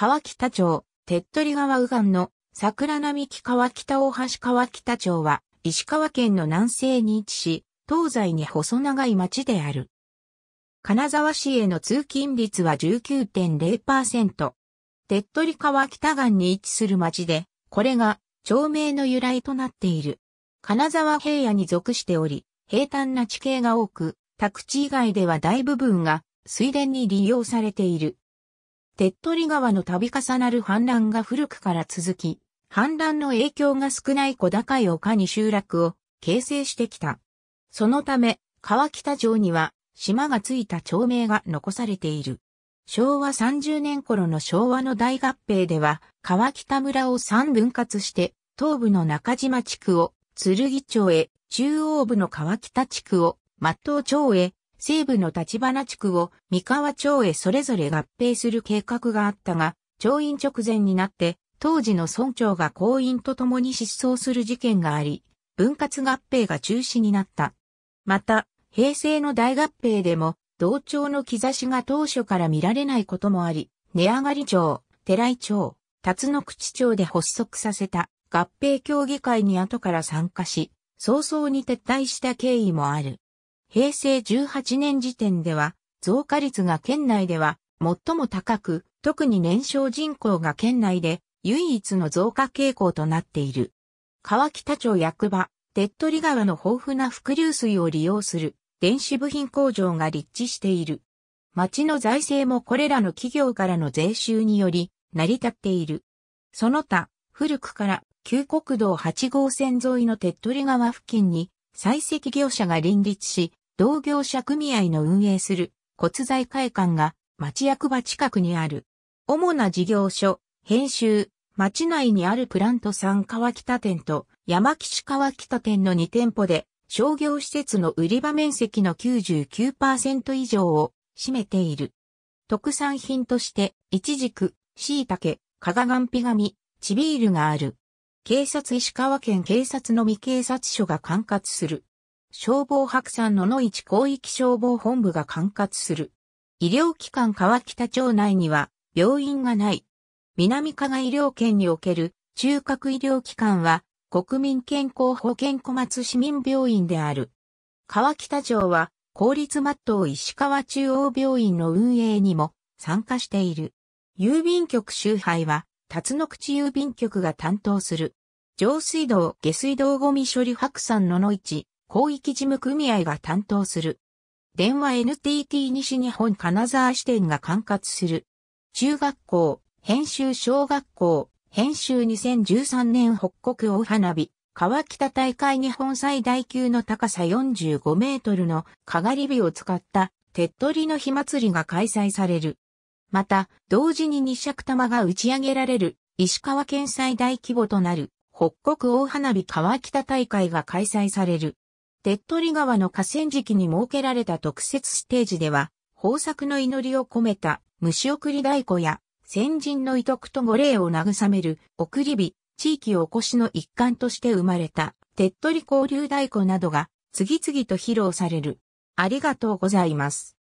川北町、手っ取り川右岸の桜並木川北大橋川北町は、石川県の南西に位置し、東西に細長い町である。金沢市への通勤率は19.0%。手っ取り川北岸に位置する町で、これが町名の由来となっている。金沢平野に属しており、平坦な地形が多く、宅地以外では大部分が水田に利用されている。手っ取り川の度重なる氾濫が古くから続き、氾濫の影響が少ない小高い丘に集落を形成してきた。そのため、川北城には島がついた町名が残されている。昭和30年頃の昭和の大合併では、川北村を3分割して、東部の中島地区を剣町へ、中央部の川北地区を松東町へ、西部の立花地区を三河町へそれぞれ合併する計画があったが、調印直前になって、当時の村長が行員と共に失踪する事件があり、分割合併が中止になった。また、平成の大合併でも、同調の兆しが当初から見られないこともあり、値上がり町、寺井町、辰野口町で発足させた合併協議会に後から参加し、早々に撤退した経緯もある。平成18年時点では、増加率が県内では最も高く、特に年少人口が県内で唯一の増加傾向となっている。川北町役場、手っ取り川の豊富な伏流水を利用する電子部品工場が立地している。町の財政もこれらの企業からの税収により成り立っている。その他、古くから旧国道8号線沿いの手っ取り川付近に採石業者が林立し、同業者組合の運営する骨材会館が町役場近くにある。主な事業所、編集、町内にあるプラント3川北店と山岸川北店の2店舗で商業施設の売り場面積の99%以上を占めている。特産品として、イチジク、シイタケ、加賀岩ピガミ、チビールがある。警察石川県警察の未警察署が管轄する消防白山野の市広域消防本部が管轄する。医療機関川北町内には病院がない。南加賀医療圏における中核医療機関は国民健康保険小松市民病院である。川北町は公立マット石川中央病院の運営にも参加している。郵便局周配は辰野口郵便局が担当する。上水道下水道ゴミ処理白山野の市広域事務組合が担当する。電話 NTT 西日本金沢支店が管轄する。中学校、編集小学校、編集2013年北国大花火、川北大会日本最大級の高さ45メートルのかがり火を使った手っ取りの火祭りが開催される。また、同時に二尺玉が打ち上げられる石川県最大規模となる北国大花火川北大会が開催される。手っ取り川の河川敷に設けられた特設ステージでは、豊作の祈りを込めた虫送り太鼓や先人の遺徳と御礼を慰める送り火、地域おこしの一環として生まれた手っ取り交流太鼓などが次々と披露される。ありがとうございます。